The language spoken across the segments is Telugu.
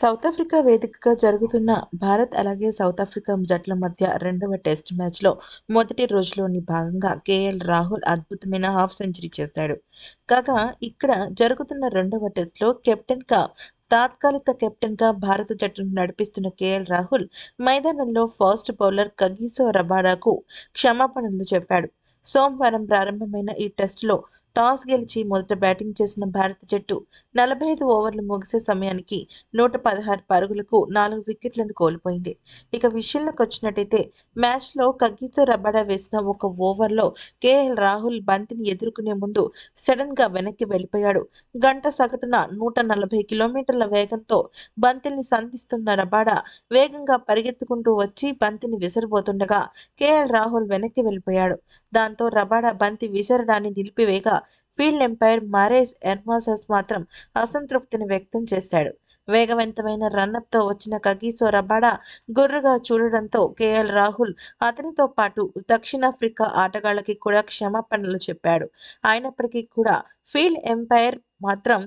సౌత్ ఆఫ్రికా వేదికగా జరుగుతున్న భారత్ అలాగే సౌత్ ఆఫ్రికా జట్ల మధ్య రెండవ టెస్ట్ మ్యాచ్లో మొదటి రోజులోని భాగంగా కేఎల్ రాహుల్ అద్భుతమైన హాఫ్ సెంచరీ చేశాడు కాగా ఇక్కడ జరుగుతున్న రెండవ టెస్ట్లో కెప్టెన్గా తాత్కాలిక కెప్టెన్గా భారత జట్టును నడిపిస్తున్న కేఎల్ రాహుల్ మైదానంలో ఫాస్ట్ బౌలర్ కగీసో రబాడాకు క్షమాపణలు చెప్పాడు సోమవారం ప్రారంభమైన ఈ టెస్టులో టాస్ గెలిచి మొదట బ్యాటింగ్ చేసిన భారత జట్టు నలభై ఐదు ఓవర్లు ముగిసే సమయానికి నూట పదహారు పరుగులకు నాలుగు వికెట్లను కోల్పోయింది ఇక విషయంలోకి వచ్చినట్టయితే మ్యాచ్లో కగ్గీతో రబడా వేసిన ఒక ఓవర్లో కేఎల్ రాహుల్ బంతిని ఎదుర్కొనే ముందు సడన్గా వెనక్కి వెళ్ళిపోయాడు గంట సగటున నూట నలభై కిలోమీటర్ల వేగంతో బంతిని సంధిస్తున్న రబాడా వేగంగా పరిగెత్తుకుంటూ వచ్చి బంతిని విసిరిపోతుండగా కేఎల్ రాహుల్ వెనక్కి వెళ్ళిపోయాడు దాంతో రబాడా బంతి విసరడాన్ని నిలిపివేగా ఫీల్డ్ ఎంపైర్ మారేస్ ఎర్మాసస్ మాత్రం అసంతృప్తిని వ్యక్తం చేశాడు వేగవంతమైన రన్నప్తో వచ్చిన కగీసో రబాడా గుర్రుగా చూడడంతో కేఎల్ రాహుల్ అతనితో పాటు దక్షిణాఫ్రికా ఆటగాళ్లకి కూడా క్షమాపణలు చెప్పాడు అయినప్పటికీ కూడా ఫీల్డ్ ఎంపైర్ మాత్రం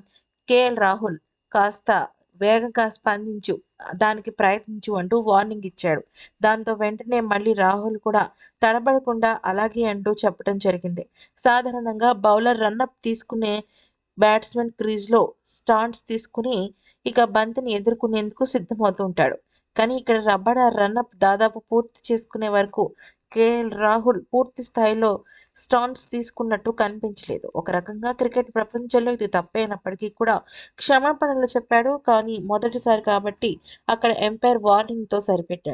కేఎల్ రాహుల్ కాస్త వేగంగా స్పందించు దానికి ప్రయత్నించు అంటూ వార్నింగ్ ఇచ్చాడు దాంతో వెంటనే మళ్ళీ రాహుల్ కూడా తడబడకుండా అలాగే అంటూ చెప్పడం జరిగింది సాధారణంగా బౌలర్ రన్అప్ తీసుకునే బ్యాట్స్మెన్ క్రీజ్లో స్టాండ్స్ తీసుకుని ఇక బంతిని ఎదుర్కొనేందుకు సిద్ధమవుతుంటాడు కానీ ఇక్కడ రబ్బడ రన్అప్ దాదాపు పూర్తి చేసుకునే వరకు కేఎల్ రాహుల్ పూర్తి స్థాయిలో స్టాన్స్ తీసుకున్నట్టు కనిపించలేదు ఒక రకంగా క్రికెట్ ప్రపంచంలో ఇది తప్పైనప్పటికీ కూడా క్షమాపణలు చెప్పాడు కానీ మొదటిసారి కాబట్టి అక్కడ ఎంపైర్ వార్నింగ్తో సరిపెట్టాడు